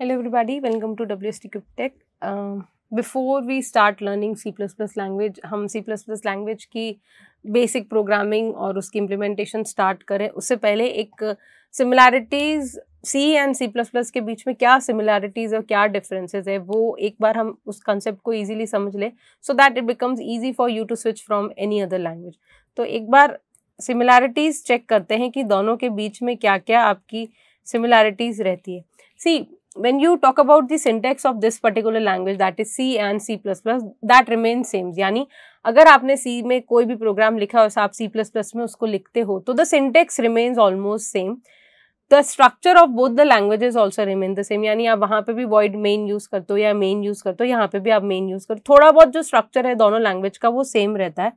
Hello everybody, welcome to WST Cube Tech. Uh, before we start learning C++ language, हम C++ language की basic programming और उसकी implementation start करें उससे पहले एक similarities C एंड C++ के बीच में क्या similarities और क्या differences है वो एक बार हम उस concept को easily समझ लें so that it becomes easy for you to switch from any other language. तो एक बार similarities चेक करते हैं कि दोनों के बीच में क्या क्या आपकी similarities रहती है सी when you talk about the syntax of this particular language that is C and C++ that remains same यानी अगर आपने सी में कोई भी प्रोग्राम लिखा और आप सी प्लस प्लस में उसको लिखते हो तो the syntax remains almost same the structure of both the languages also remain the same यानी आप वहाँ पे भी वॉइड मेन यूज़ करते हो या मेन यूज़ करते हो यहाँ पे भी आप मेन यूज़ करो थोड़ा बहुत जो स्ट्रक्चर है दोनों लैंग्वेज का वो सेम रहता है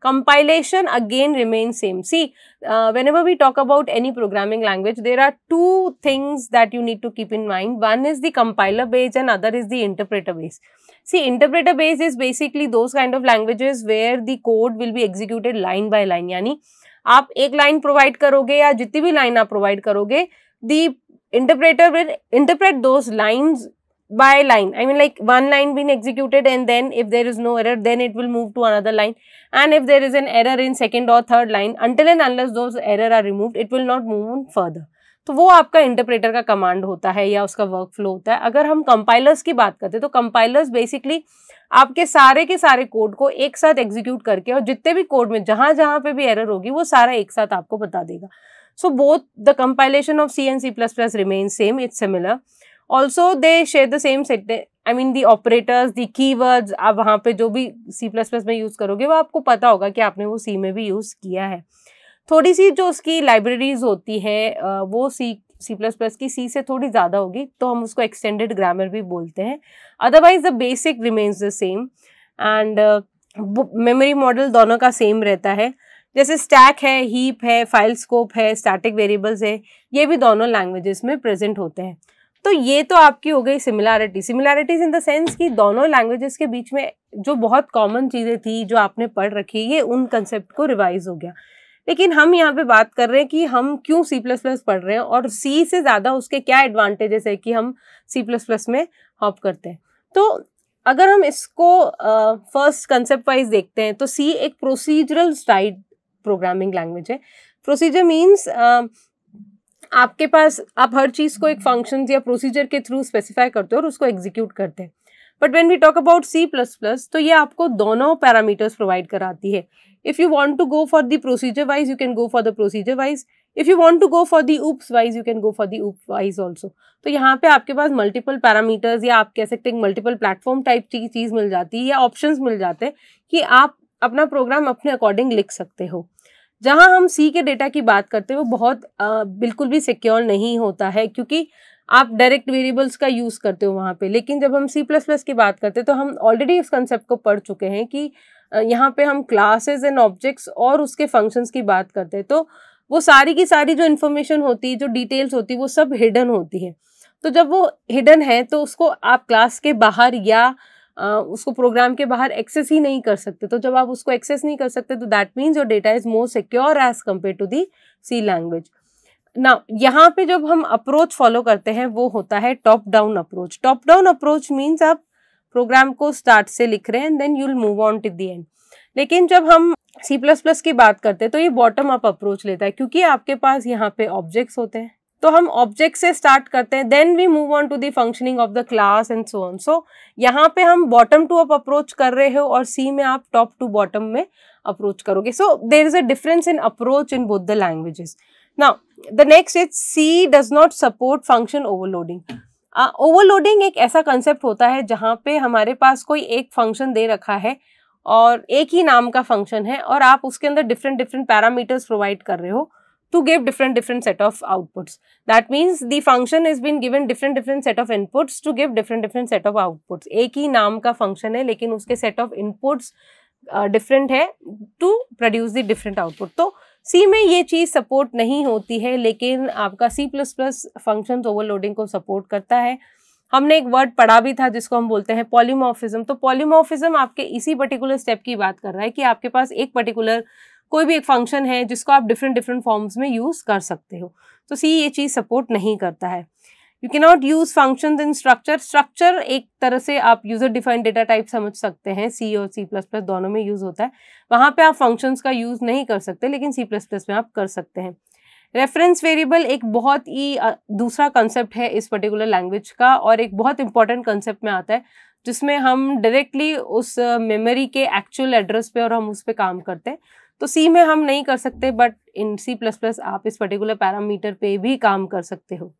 Compilation again remains same. See, uh, whenever we talk about any programming language, there are two things that you need to keep in mind. One is the compiler base and other is the interpreter base. See, interpreter base is basically those kind of languages where the code will be executed line by line. Yani, aap ek line provide karoge ya jitni bhi line aap provide karoge the interpreter will interpret those lines by line i mean like one line been executed and then if there is no error then it will move to another line and if there is an error in second or third line until and unless those error are removed it will not move on further तो वो आपका interpreter का command होता है या उसका work flow होता है अगर हम कंपाइलर्स की बात करते हैं तो कंपाइलर्स बेसिकली आपके सारे के सारे कोड को एक साथ एग्जीक्यूट करके और जितने भी कोड में जहां जहां पे भी एरर होगी वो सारा एक साथ आपको बता देगा so both the compilation of C and C plus plus remain same it's similar also they share the same set I mean the operators the keywords आप वहाँ पर जो भी सी प्लस प्लस में यूज़ करोगे वो आपको पता होगा कि आपने वो सी में भी यूज़ किया है थोड़ी सी जो उसकी लाइब्रेरीज होती है वो सी सी प्लस प्लस की सी से थोड़ी ज़्यादा होगी तो हम उसको एक्सटेंडेड ग्रामर भी बोलते हैं otherwise the basic remains the same and memory model दोनों का सेम रहता है जैसे स्टैक है हीप है फाइल स्कोप है स्टैटिक वेरिएबल्स है ये भी दोनों लैंग्वेजेस में प्रेजेंट होते हैं तो ये तो आपकी हो गई similarity similarities in the sense कि दोनों लैंग्वेजेस के बीच में जो बहुत कॉमन चीज़ें थी जो आपने पढ़ रखी ये उन कंसेप्ट को रिवाइज हो गया लेकिन हम यहाँ पे बात कर रहे हैं कि हम क्यों सी प्लस प्लस पढ़ रहे हैं और सी से ज़्यादा उसके क्या एडवांटेजेस है कि हम सी प्लस प्लस में हॉप करते हैं तो अगर हम इसको फर्स्ट कंसेप्ट वाइज देखते हैं तो सी एक प्रोसीजरल स्टाइड प्रोग्रामिंग लैंग्वेज है प्रोसीजर मीन्स आपके पास आप हर चीज़ को एक फंक्शन या प्रोसीजर के थ्रू स्पेसिफाई करते हो और उसको एग्जीक्यूट करते हैं but when we talk about C plus plus तो ये आपको दोनों पैरामीटर्स प्रोवाइड कराती है if you want to go for the procedure wise you can go for the procedure wise if you want to go for the OOPs wise you can go for the OOP wise also तो यहाँ पे आपके पास multiple parameters या आप कह सकते हैं multiple platform type की चीज़ मिल जाती है या ऑप्शन मिल जाते हैं कि आप अपना प्रोग्राम अपने अकॉर्डिंग लिख सकते हो जहां हम सी के डेटा की बात करते हैं वो बहुत आ, बिल्कुल भी सिक्योर नहीं होता है क्योंकि आप डायरेक्ट वेरिएबल्स का यूज़ करते हो वहाँ पे लेकिन जब हम सी प्लस प्लस की बात करते हैं तो हम ऑलरेडी इस कंसेप्ट को पढ़ चुके हैं कि यहाँ पे हम क्लासेस एंड ऑब्जेक्ट्स और उसके फंक्शंस की बात करते हैं तो वो सारी की सारी जो इन्फॉर्मेशन होती है जो डिटेल्स होती है वो सब हिडन होती है तो जब वो हिडन है तो उसको आप क्लास के बाहर या उसको प्रोग्राम के बाहर एक्सेस ही नहीं कर सकते तो जब आप उसको एक्सेस नहीं कर सकते तो that means your data is more secure as compare to the C language ना यहाँ पे जब हम अप्रोच फॉलो करते हैं वो होता है top down approach top down approach means आप प्रोग्राम को स्टार्ट से लिख रहे हैं then you'll move on to the end लेकिन जब हम सी प्लस प्लस की बात करते हैं तो ये बॉटम अप अप्रोच लेता है क्योंकि आपके पास यहाँ पे ऑब्जेक्ट्स होते हैं तो हम ऑब्जेक्ट से स्टार्ट करते हैं then we move on to the functioning of the class and so on so यहाँ पे हम बॉटम टू अप अप्रोच कर रहे हो और सी में आप टॉप टू बॉटम में अप्रोच करोगे so there is a difference in approach in both the languages now the next is C does not support function overloading overloading एक ऐसा कंसेप्ट होता है जहाँ पे हमारे पास कोई एक फंक्शन दे रखा है और एक ही नाम का फंक्शन है और आप उसके अंदर डिफरेंट डिफरेंट पैरामीटर्स प्रोवाइड कर रहे हो to give different different set of outputs. That means the function has been given different different set of inputs to give different different set of outputs. एक ही naam ka function hai lekin uske set of inputs different uh, है to produce the different output तो C में ये चीज़ support नहीं होती है लेकिन आपका C plus plus function overloading को सपोर्ट करता है हमने एक वर्ड पढ़ा भी था जिसको हम बोलते हैं पॉलीमोफिज्म तो पॉलीमोफिज्म आपके इसी पर्टिकुलर स्टेप की बात कर रहा है कि आपके पास एक पर्टिकुलर कोई भी एक फंक्शन है जिसको आप डिफरेंट डिफरेंट फॉर्म्स में यूज़ कर सकते हो तो सी ये चीज़ सपोर्ट नहीं करता है you can not use function in structure structure एक तरह से आप यूज़र डिफाइंड डेटा टाइप समझ सकते हैं सी और सी प्लस प्लस दोनों में यूज़ होता है वहाँ पे आप फंक्शंस का यूज़ नहीं कर सकते लेकिन सी प्लस प्लस में आप कर सकते हैं रेफरेंस वेरिएबल एक बहुत ही दूसरा कंसेप्ट है इस पर्टिकुलर लैंग्वेज का और एक बहुत इंपॉर्टेंट कंसेप्ट में आता है जिसमें हम डायरेक्टली उस मेमोरी के एक्चुअल एड्रेस पे और हम उस पर काम करते हैं तो सी में हम नहीं कर सकते but in C plus plus आप इस पर्टिकुलर पैरामीटर पे भी काम कर सकते हो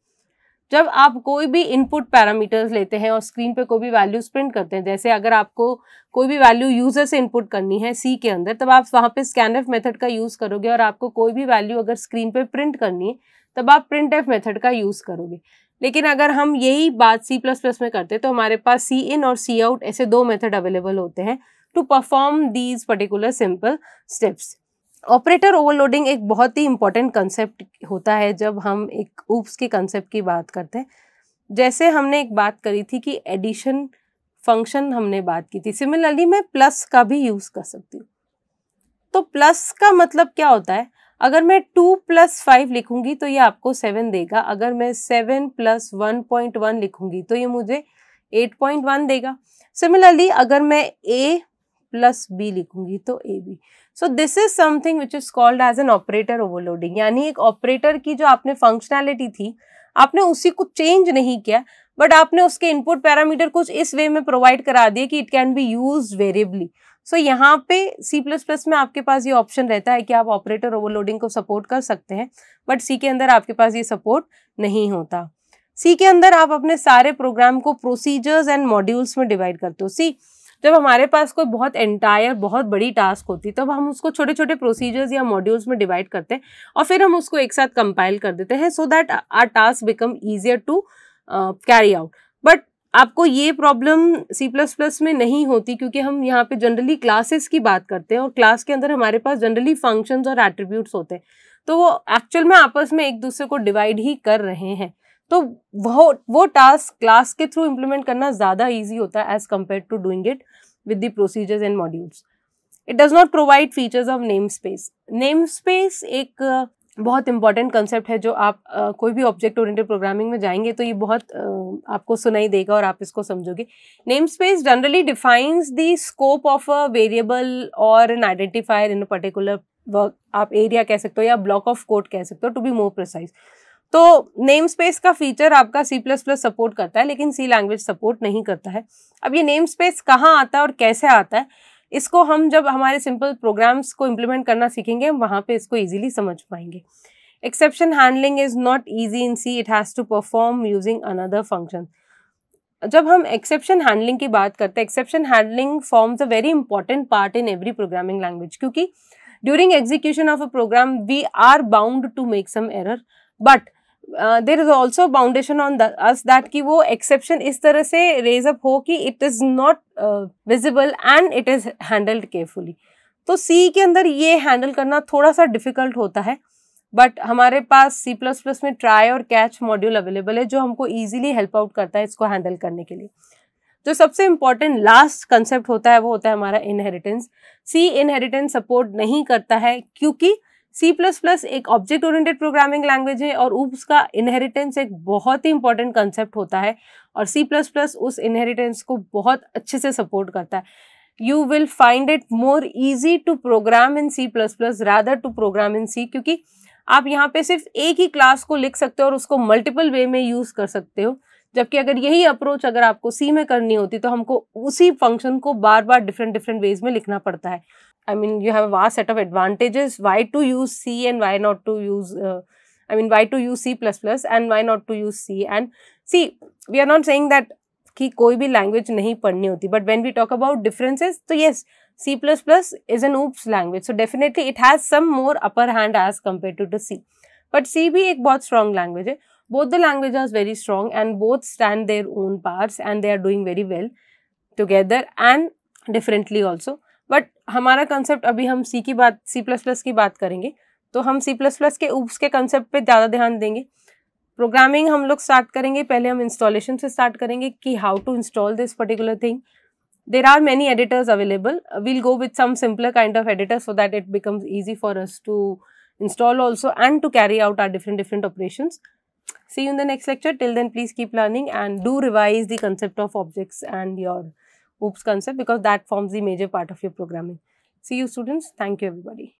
जब आप कोई भी इनपुट पैरामीटर्स लेते हैं और स्क्रीन पे कोई भी वैल्यूज प्रिंट करते हैं जैसे अगर आपको कोई भी वैल्यू यूज़र से इनपुट करनी है सी के अंदर तब आप वहाँ पे एफ मेथड का यूज़ करोगे और आपको कोई भी वैल्यू अगर स्क्रीन पे प्रिंट करनी है तब आप प्रिंट एफ मेथड का यूज़ करोगे लेकिन अगर हम यही बात सी प्लस प्लस में करते तो हमारे पास सी इन और सी आउट ऐसे दो मेथड अवेलेबल होते हैं to perform these particular simple steps operator overloading एक बहुत ही इंपॉर्टेंट कंसेप्ट होता है जब हम एक ऊप्स के कंसेप्ट की बात करते हैं जैसे हमने एक बात करी थी कि एडिशन फंक्शन हमने बात की थी सिमिलरली मैं प्लस का भी यूज़ कर सकती हूँ तो प्लस का मतलब क्या होता है अगर मैं टू प्लस फाइव लिखूंगी तो ये आपको सेवन देगा अगर मैं seven plus one point one लिखूंगी तो ये मुझे एट पॉइंट वन देगा सिमिलरली अगर मैं ए प्लस बी लिखूंगी तो A B so this is something which is called as an operator overloading यानी एक ऑपरेटर की जो आपने फंक्शनैलिटी थी आपने उसी को चेंज नहीं किया बट आपने उसके इनपुट पैरामीटर कुछ इस वे में प्रोवाइड करा दिए कि it can be use variably so यहाँ पे C++ में आपके पास ये ऑप्शन रहता है कि आप ऑपरेटर ओवरलोडिंग को सपोर्ट कर सकते हैं बट C के अंदर आपके पास ये सपोर्ट नहीं होता C के अंदर आप अपने सारे प्रोग्राम को प्रोसीजर्स एंड मॉड्यूल्स में डिवाइड करते हो सी जब हमारे पास कोई बहुत एंटायर बहुत बड़ी टास्क होती तब तो हम उसको छोटे छोटे प्रोसीजर्स या मॉड्यूल्स में डिवाइड करते हैं और फिर हम उसको एक साथ कंपाइल कर देते हैं so that our task become easier to carry out but आपको ये प्रॉब्लम सी प्लस प्लस में नहीं होती क्योंकि हम यहाँ पे जनरली क्लासेस की बात करते हैं और क्लास के अंदर हमारे पास जनरली फंक्शंस और एट्रीब्यूट्स होते हैं तो वो एक्चुअल में आपस में एक दूसरे को डिवाइड ही कर रहे हैं तो वह वो टास्क क्लास के थ्रू इम्प्लीमेंट करना ज़्यादा ईजी होता है as compare to doing it with the procedures and modules it does not provide features of name space name space एक uh, बहुत इंपॉर्टेंट कंसेप्ट है जो आप आ, uh, कोई भी ऑब्जेक्ट ओरिएंटेड प्रोग्रामिंग में जाएंगे तो ये बहुत आ, uh, आपको सुनाई देगा और आप इसको समझोगे name space generally defines the scope of a variable और an identifier in a particular work आप एरिया कह सकते हो या ब्लॉक ऑफ कोड कह सकते हो टू बी मोर प्रिसाइज तो नेम स्पेस का फीचर आपका C++ सपोर्ट करता है लेकिन C लैंग्वेज सपोर्ट नहीं करता है अब ये नेम स्पेस कहाँ आता है और कैसे आता है इसको हम जब हमारे सिंपल प्रोग्राम्स को इम्प्लीमेंट करना सीखेंगे हम वहाँ पे इसको इजीली समझ पाएंगे exception handling is not easy in C it has to perform using another function जब हम एक्सेप्शन हैंडलिंग की बात करते हैं exception handling forms a very important part in every programming language क्योंकि during execution of a program we are bound to make some error but there is also boundation on us that कि वो exception इस तरह से raise up हो कि it is not visible and it is handled carefully तो C के अंदर ये हैंडल करना थोड़ा सा डिफिकल्ट होता है बट हमारे पास सी प्लस प्लस में ट्राई और कैच मॉड्यूल अवेलेबल है जो हमको ईजिली हेल्प आउट करता है इसको हैंडल करने के लिए जो सबसे इंपॉर्टेंट लास्ट कंसेप्ट होता है वो होता है हमारा इनहेरिटेंस सी इनहेरिटेंस सपोर्ट नहीं करता है क्योंकि सी प्लस प्लस एक ऑब्जेक्ट ओरिएंटेड प्रोग्रामिंग लैंग्वेज है और उसका इनहेरिटेंस एक बहुत ही इंपॉर्टेंट कंसेप्ट होता है और सी प्लस प्लस उस इनहेरिटेंस को बहुत अच्छे से सपोर्ट करता है you will find it more easy to program in C plus plus rather to program in C क्योंकि आप यहाँ पे सिर्फ एक ही क्लास को लिख सकते हो और उसको मल्टीपल वे में यूज़ कर सकते हो जबकि अगर यही अप्रोच अगर आपको सी में करनी होती तो हमको उसी फंक्शन को बार बार डिफरेंट डिफरेंट वेज में लिखना पड़ता है I mean, you have a vast set of advantages. Why to use C and why not to use, uh, I mean, why to use C++ and why not to use C? And C? we are not saying that ki koi bhi language nahi padni hoti. But when we talk about differences, so yes, C++ plus is an oops language. So definitely it has some more upper hand as compared to the C. But C bhi ek bahut strong language hai. Both the languages are very strong and both stand their own parts and they are doing very well together and differently also. But हमारा कंसेप्ट अभी हम सी की बात सी plus plus की बात करेंगे तो हम सी प्लस प्लस के उप्स के कंसेप्ट ज़्यादा ध्यान देंगे प्रोग्रामिंग हम लोग स्टार्ट करेंगे पहले हम इंस्टॉलेशन से स्टार्ट करेंगे कि how to install this particular thing there are many editors available we'll go with some simpler kind of editor so that it becomes easy for us to install also and to carry out our different different operation see in the next lecture till then please keep learning and do revise the concept of objects and your OOPS concept because that forms the major part of your programming. See you students. Thank you everybody.